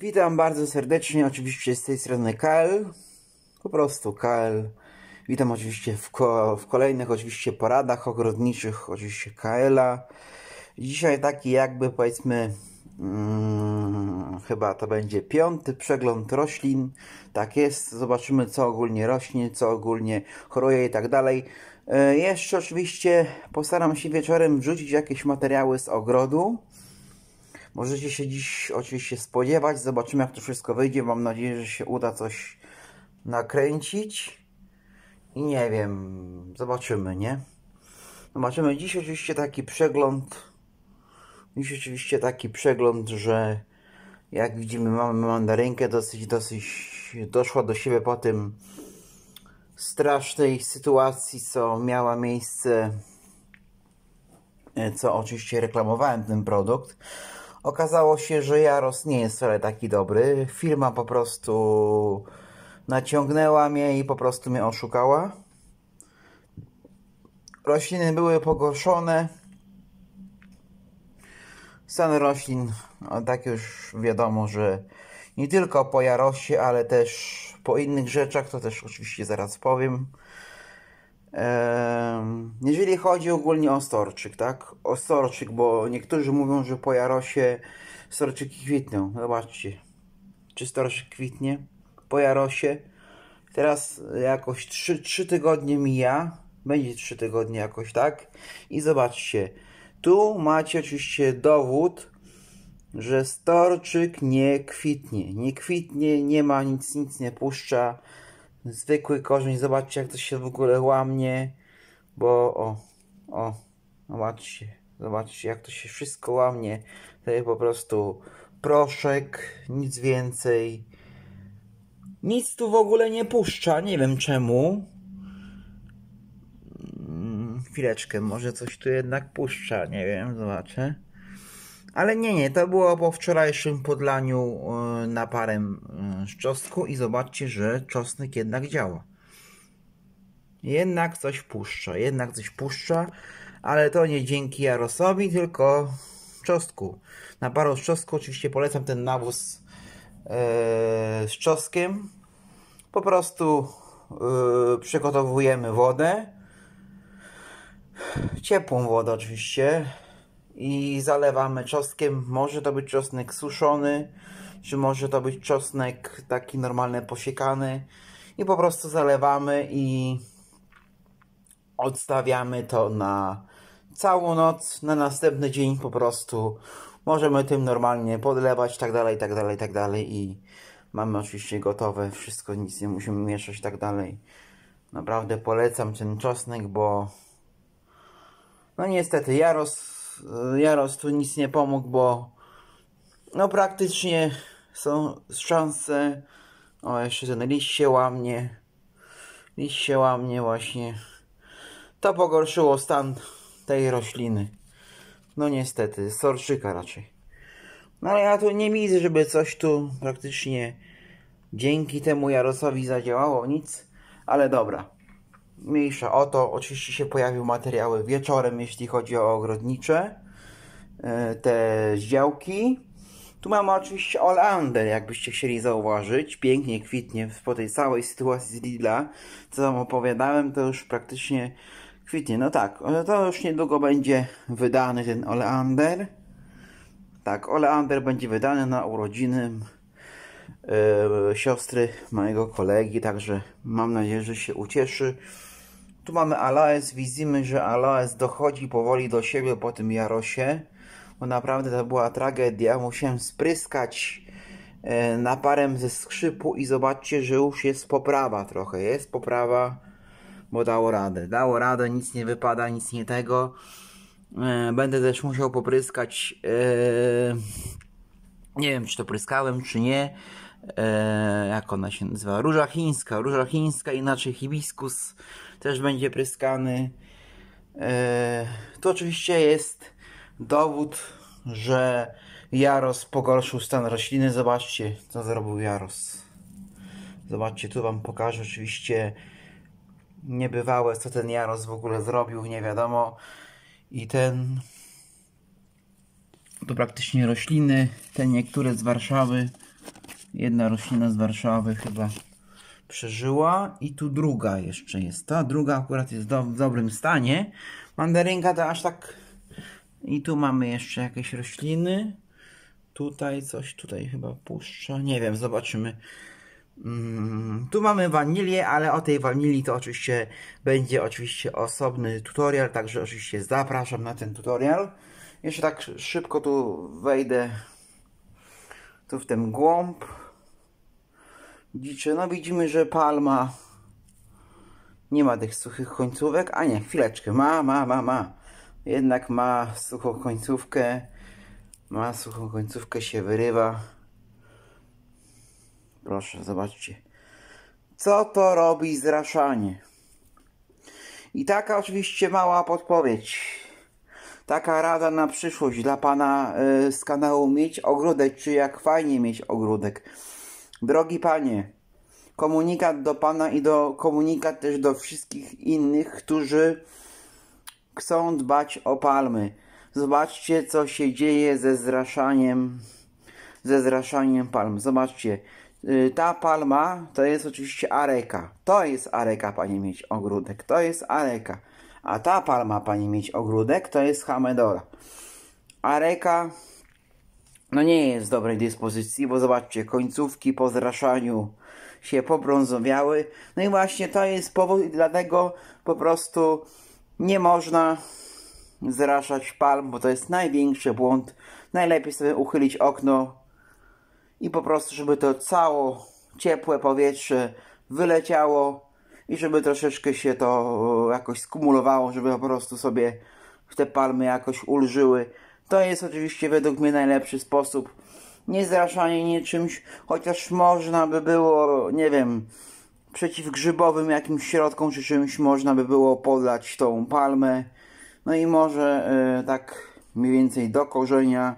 Witam bardzo serdecznie, oczywiście z tej strony KL, po prostu KL. Witam oczywiście w, ko w kolejnych oczywiście poradach ogrodniczych, oczywiście KL-a. Dzisiaj taki jakby powiedzmy, hmm, chyba to będzie piąty przegląd roślin. Tak jest, zobaczymy co ogólnie rośnie, co ogólnie choruje i tak dalej. E, jeszcze oczywiście postaram się wieczorem wrzucić jakieś materiały z ogrodu Możecie się dziś oczywiście spodziewać. Zobaczymy, jak to wszystko wyjdzie. Mam nadzieję, że się uda coś nakręcić. I nie wiem, zobaczymy, nie? Zobaczymy. Dziś oczywiście taki przegląd. Dziś oczywiście taki przegląd, że jak widzimy, mamy mandarynkę dosyć, dosyć doszła do siebie po tym strasznej sytuacji, co miała miejsce, e, co oczywiście reklamowałem ten produkt. Okazało się, że Jaros nie jest wcale taki dobry. Firma po prostu naciągnęła mnie i po prostu mnie oszukała. Rośliny były pogorszone. Stan roślin, no, tak już wiadomo, że nie tylko po Jarosie, ale też po innych rzeczach, to też oczywiście zaraz powiem. Jeżeli chodzi ogólnie o storczyk, tak? O storczyk, bo niektórzy mówią, że po Jarosie storczyki kwitną. Zobaczcie, czy storczyk kwitnie po Jarosie. Teraz jakoś 3, 3 tygodnie mija, będzie 3 tygodnie jakoś, tak? I zobaczcie, tu macie oczywiście dowód, że storczyk nie kwitnie. Nie kwitnie, nie ma nic, nic nie puszcza zwykły korzeń, zobaczcie jak to się w ogóle łamie, bo o, o, zobaczcie, zobaczcie jak to się wszystko łamie, tutaj po prostu proszek, nic więcej, nic tu w ogóle nie puszcza, nie wiem czemu, mm, chwileczkę, może coś tu jednak puszcza, nie wiem, zobaczę. Ale nie, nie, to było po wczorajszym podlaniu e, na parę e, z czosku i zobaczcie, że czosnek jednak działa. Jednak coś puszcza, jednak coś puszcza, ale to nie dzięki Jarosowi, tylko czosnku. Na parę z czosnku oczywiście polecam ten nawóz e, z czosnkiem. Po prostu przygotowujemy wodę, ciepłą wodę oczywiście, i zalewamy czosnkiem. Może to być czosnek suszony, czy może to być czosnek taki normalny, posiekany. I po prostu zalewamy i odstawiamy to na całą noc. Na następny dzień po prostu możemy tym normalnie podlewać, tak dalej, tak dalej, tak dalej. I mamy oczywiście gotowe wszystko, nic nie musimy mieszać, tak dalej. Naprawdę polecam ten czosnek, bo no niestety ja roz Y, Jaros tu nic nie pomógł, bo no praktycznie są szanse. O, jeszcze ten liść się łamnie. Liść się właśnie. To pogorszyło stan tej rośliny. No niestety, sorczyka raczej. No ale ja tu nie widzę, żeby coś tu praktycznie dzięki temu Jarosowi zadziałało, nic. Ale dobra mniejsza o to. Oczywiście się pojawią materiały wieczorem, jeśli chodzi o ogrodnicze, e, te działki. Tu mamy oczywiście Oleander, jakbyście chcieli zauważyć. Pięknie kwitnie po tej całej sytuacji z Lidla. Co tam opowiadałem, to już praktycznie kwitnie. No tak, no to już niedługo będzie wydany ten Oleander. Tak, Oleander będzie wydany na urodziny yy, siostry mojego kolegi, także mam nadzieję, że się ucieszy. Tu mamy Aloes, widzimy, że Aloes dochodzi powoli do siebie po tym Jarosie. Bo naprawdę to była tragedia. Musiałem spryskać e, naparem ze skrzypu i zobaczcie, że już jest poprawa trochę. Jest poprawa, bo dało radę. Dało radę, nic nie wypada, nic nie tego. E, będę też musiał popryskać. E, nie wiem, czy to pryskałem, czy nie. Jak ona się nazywa? Róża chińska. Róża chińska, inaczej hibiskus też będzie pryskany. E, to oczywiście jest dowód, że Jaros pogorszył stan rośliny. Zobaczcie, co zrobił Jaros. Zobaczcie, tu Wam pokażę oczywiście niebywałe, co ten Jaros w ogóle zrobił, nie wiadomo. I ten... To praktycznie rośliny, te niektóre z Warszawy. Jedna roślina z Warszawy chyba przeżyła i tu druga jeszcze jest. Ta druga akurat jest do, w dobrym stanie. Mandarynka to aż tak... I tu mamy jeszcze jakieś rośliny. Tutaj coś, tutaj chyba puszcza. Nie wiem, zobaczymy. Mm, tu mamy wanilię, ale o tej wanilii to oczywiście będzie oczywiście osobny tutorial, także oczywiście zapraszam na ten tutorial. Jeszcze tak szybko tu wejdę tu w ten głąb dziczy. No widzimy, że palma nie ma tych suchych końcówek. A nie, chwileczkę, ma, ma, ma, ma. Jednak ma suchą końcówkę. Ma suchą końcówkę, się wyrywa. Proszę, zobaczcie. Co to robi zraszanie? I taka oczywiście mała podpowiedź. Taka rada na przyszłość dla pana y, z kanału Mieć Ogródek, czy jak fajnie mieć ogródek. Drogi Panie, komunikat do Pana i do komunikat też do wszystkich innych, którzy chcą dbać o palmy. Zobaczcie, co się dzieje ze zraszaniem, ze zraszaniem palm. Zobaczcie, y, ta palma to jest oczywiście areka. To jest areka, panie mieć ogródek. To jest areka. A ta palma, panie mieć ogródek, to jest hamedora. Areka no nie jest w dobrej dyspozycji, bo zobaczcie, końcówki po zraszaniu się pobrązowiały. No i właśnie to jest powód, dlatego po prostu nie można zraszać palm, bo to jest największy błąd. Najlepiej sobie uchylić okno i po prostu, żeby to całe ciepłe powietrze wyleciało i żeby troszeczkę się to e, jakoś skumulowało, żeby po prostu sobie te palmy jakoś ulżyły. To jest oczywiście według mnie najlepszy sposób. Nie zraszanie niczymś, chociaż można by było, nie wiem, przeciwgrzybowym jakimś środkom czy czymś można by było podlać tą palmę. No i może e, tak mniej więcej do korzenia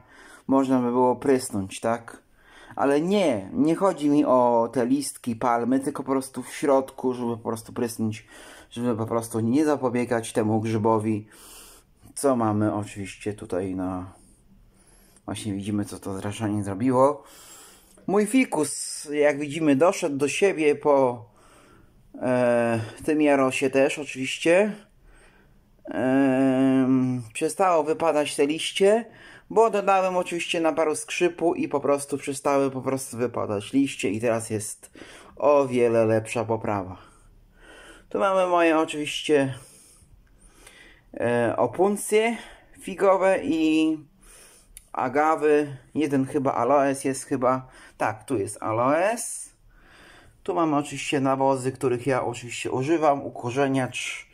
można by było prysnąć, tak? Ale nie, nie chodzi mi o te listki palmy, tylko po prostu w środku, żeby po prostu prysnąć, żeby po prostu nie zapobiegać temu grzybowi co mamy oczywiście tutaj na... Właśnie widzimy, co to zraszanie zrobiło. Mój fikus, jak widzimy, doszedł do siebie po e, tym jarosie też oczywiście. E, przestało wypadać te liście, bo dodałem oczywiście na paru skrzypu i po prostu przestały po prostu wypadać liście i teraz jest o wiele lepsza poprawa. Tu mamy moje oczywiście E, opuncje figowe i agawy. Jeden chyba aloes jest chyba... Tak, tu jest aloes. Tu mamy oczywiście nawozy, których ja oczywiście używam. Ukorzeniacz,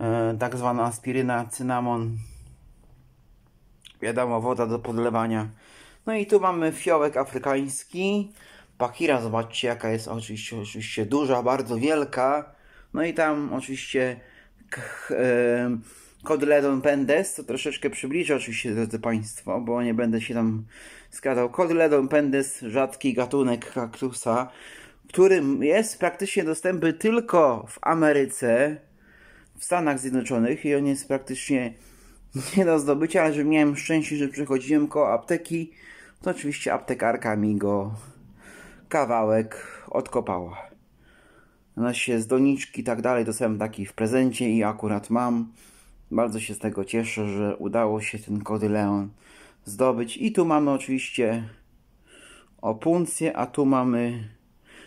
e, tak zwana aspiryna, cynamon. Wiadomo, woda do podlewania. No i tu mamy fiołek afrykański. Pakira, zobaczcie jaka jest oczywiście, oczywiście duża, bardzo wielka. No i tam oczywiście Codledon Pendes, to troszeczkę przybliżę oczywiście, drodzy Państwo, bo nie będę się tam Kod Codledon Pendes, rzadki gatunek kaktusa, który jest praktycznie dostępny tylko w Ameryce, w Stanach Zjednoczonych i on jest praktycznie nie do zdobycia, ale że miałem szczęście, że przechodziłem koło apteki, to oczywiście aptekarka mi go kawałek odkopała się z doniczki i tak dalej. Dostałem taki w prezencie i akurat mam. Bardzo się z tego cieszę, że udało się ten kody Leon zdobyć. I tu mamy oczywiście opuncję, a tu mamy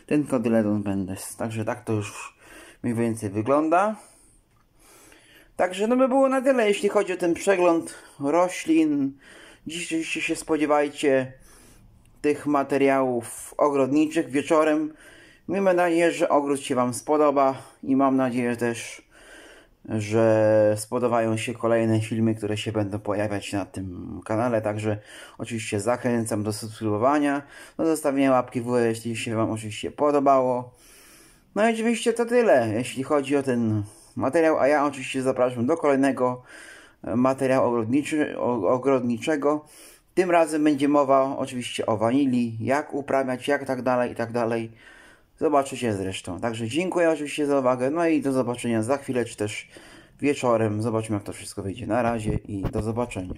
ten kody Leon Bendes. Także tak to już mniej więcej wygląda. Także no by było na tyle, jeśli chodzi o ten przegląd roślin. Dziś oczywiście się spodziewajcie tych materiałów ogrodniczych wieczorem. Miejmy nadzieję, że ogród się Wam spodoba i mam nadzieję też, że spodobają się kolejne filmy, które się będą pojawiać na tym kanale. Także oczywiście zachęcam do subskrybowania, do zostawienia łapki w górę, jeśli się Wam oczywiście podobało. No i oczywiście to tyle, jeśli chodzi o ten materiał, a ja oczywiście zapraszam do kolejnego e, materiału ogrodniczy, ogrodniczego. Tym razem będzie mowa oczywiście o wanilii, jak uprawiać, jak tak dalej, i tak dalej. Zobaczycie zresztą. Także dziękuję oczywiście za uwagę. No i do zobaczenia za chwilę, czy też wieczorem. Zobaczymy, jak to wszystko wyjdzie. Na razie i do zobaczenia.